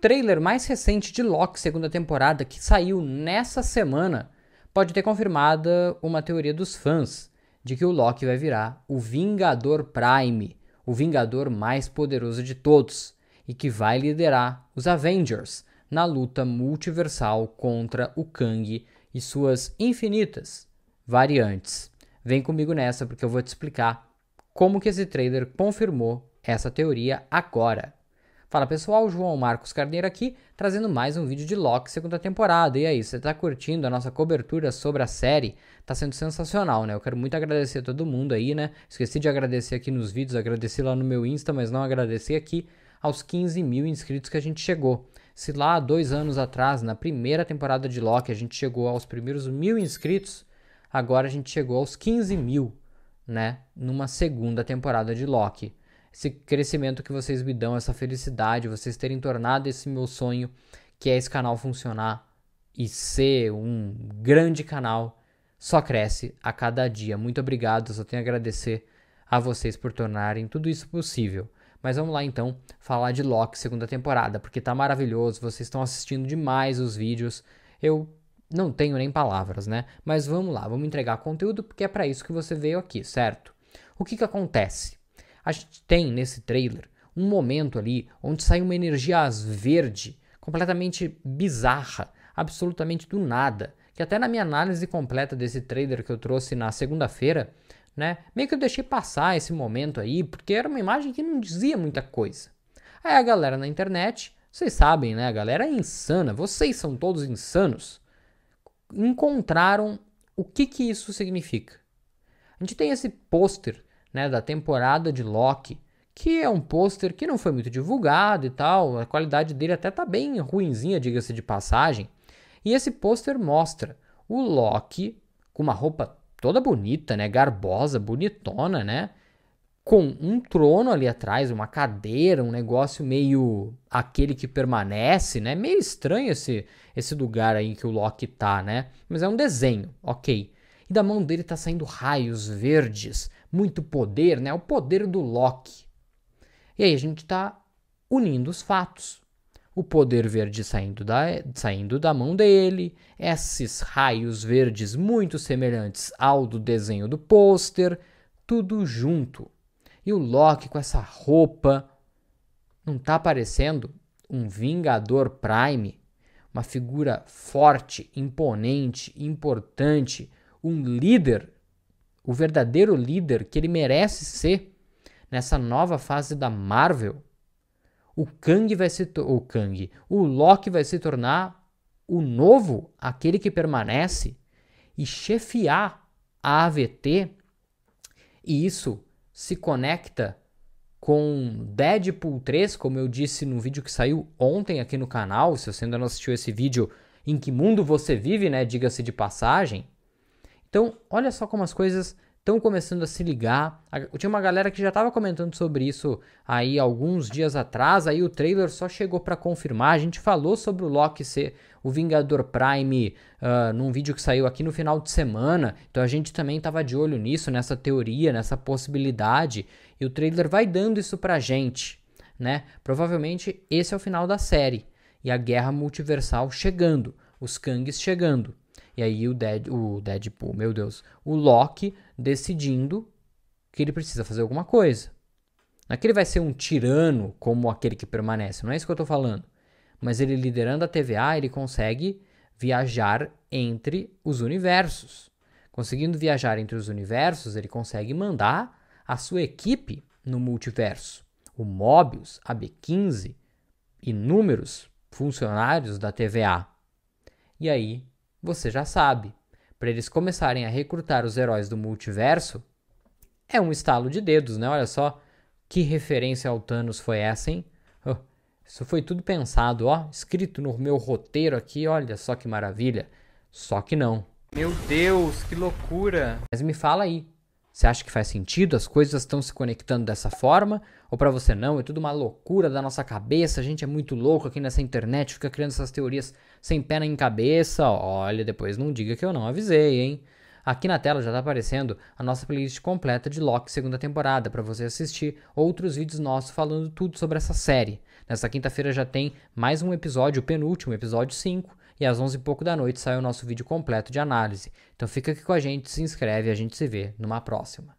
trailer mais recente de Loki, segunda temporada, que saiu nessa semana, pode ter confirmado uma teoria dos fãs de que o Loki vai virar o Vingador Prime, o Vingador mais poderoso de todos, e que vai liderar os Avengers na luta multiversal contra o Kang e suas infinitas variantes. Vem comigo nessa porque eu vou te explicar como que esse trailer confirmou essa teoria agora. Fala pessoal, João Marcos Carneiro aqui, trazendo mais um vídeo de Loki segunda temporada. E aí, você tá curtindo a nossa cobertura sobre a série? Tá sendo sensacional, né? Eu quero muito agradecer a todo mundo aí, né? Esqueci de agradecer aqui nos vídeos, agradeci lá no meu Insta, mas não agradeci aqui aos 15 mil inscritos que a gente chegou. Se lá dois anos atrás, na primeira temporada de Loki, a gente chegou aos primeiros mil inscritos, agora a gente chegou aos 15 mil, né? Numa segunda temporada de Loki esse crescimento que vocês me dão, essa felicidade, vocês terem tornado esse meu sonho, que é esse canal funcionar e ser um grande canal, só cresce a cada dia. Muito obrigado, só tenho a agradecer a vocês por tornarem tudo isso possível. Mas vamos lá então falar de Loki segunda temporada, porque tá maravilhoso, vocês estão assistindo demais os vídeos. Eu não tenho nem palavras, né? Mas vamos lá, vamos entregar conteúdo porque é para isso que você veio aqui, certo? O que que acontece? A gente tem nesse trailer um momento ali onde sai uma energia verde completamente bizarra, absolutamente do nada, que até na minha análise completa desse trailer que eu trouxe na segunda-feira, né, meio que eu deixei passar esse momento aí, porque era uma imagem que não dizia muita coisa. Aí a galera na internet, vocês sabem, né, a galera é insana, vocês são todos insanos, encontraram o que que isso significa. A gente tem esse pôster né, da temporada de Loki, que é um pôster que não foi muito divulgado e tal, a qualidade dele até tá bem ruinzinha, diga-se de passagem. E esse pôster mostra o Loki com uma roupa toda bonita, né, garbosa, bonitona, né, com um trono ali atrás, uma cadeira, um negócio meio aquele que permanece, né? Meio estranho esse esse lugar aí que o Loki tá, né? Mas é um desenho, OK. E da mão dele tá saindo raios verdes muito poder, né? O poder do Loki. E aí a gente está unindo os fatos. O poder verde saindo da, saindo da mão dele, esses raios verdes muito semelhantes ao do desenho do pôster, tudo junto. E o Loki com essa roupa. Não tá parecendo um Vingador Prime? Uma figura forte, imponente, importante, um líder o verdadeiro líder que ele merece ser nessa nova fase da Marvel, o Kang vai se o Kang, o Loki vai se tornar o novo, aquele que permanece e chefiar a AVT. E isso se conecta com Deadpool 3, como eu disse no vídeo que saiu ontem aqui no canal, se você ainda não assistiu esse vídeo, em que mundo você vive, né, diga-se de passagem, então, olha só como as coisas estão começando a se ligar. tinha uma galera que já estava comentando sobre isso aí alguns dias atrás, aí o trailer só chegou para confirmar. A gente falou sobre o Loki ser o Vingador Prime uh, num vídeo que saiu aqui no final de semana, então a gente também estava de olho nisso, nessa teoria, nessa possibilidade, e o trailer vai dando isso para a gente, né? Provavelmente esse é o final da série e a guerra multiversal chegando, os Kangs chegando. E aí o, Dead, o Deadpool, meu Deus, o Loki decidindo que ele precisa fazer alguma coisa. Não é que ele vai ser um tirano como aquele que permanece, não é isso que eu estou falando. Mas ele liderando a TVA, ele consegue viajar entre os universos. Conseguindo viajar entre os universos, ele consegue mandar a sua equipe no multiverso. O Mobius, a B15, inúmeros funcionários da TVA. E aí você já sabe. Para eles começarem a recrutar os heróis do multiverso, é um estalo de dedos, né? Olha só que referência ao Thanos foi essa, hein? Oh, isso foi tudo pensado, ó, escrito no meu roteiro aqui, olha só que maravilha. Só que não. Meu Deus, que loucura! Mas me fala aí, você acha que faz sentido? As coisas estão se conectando dessa forma? Ou para você não? É tudo uma loucura da nossa cabeça? A gente é muito louco aqui nessa internet, fica criando essas teorias sem pé nem cabeça. Olha, depois não diga que eu não avisei, hein? Aqui na tela já está aparecendo a nossa playlist completa de Loki segunda temporada para você assistir outros vídeos nossos falando tudo sobre essa série. Nessa quinta-feira já tem mais um episódio, o penúltimo, episódio 5, e às 11 e pouco da noite sai o nosso vídeo completo de análise. Então fica aqui com a gente, se inscreve e a gente se vê numa próxima.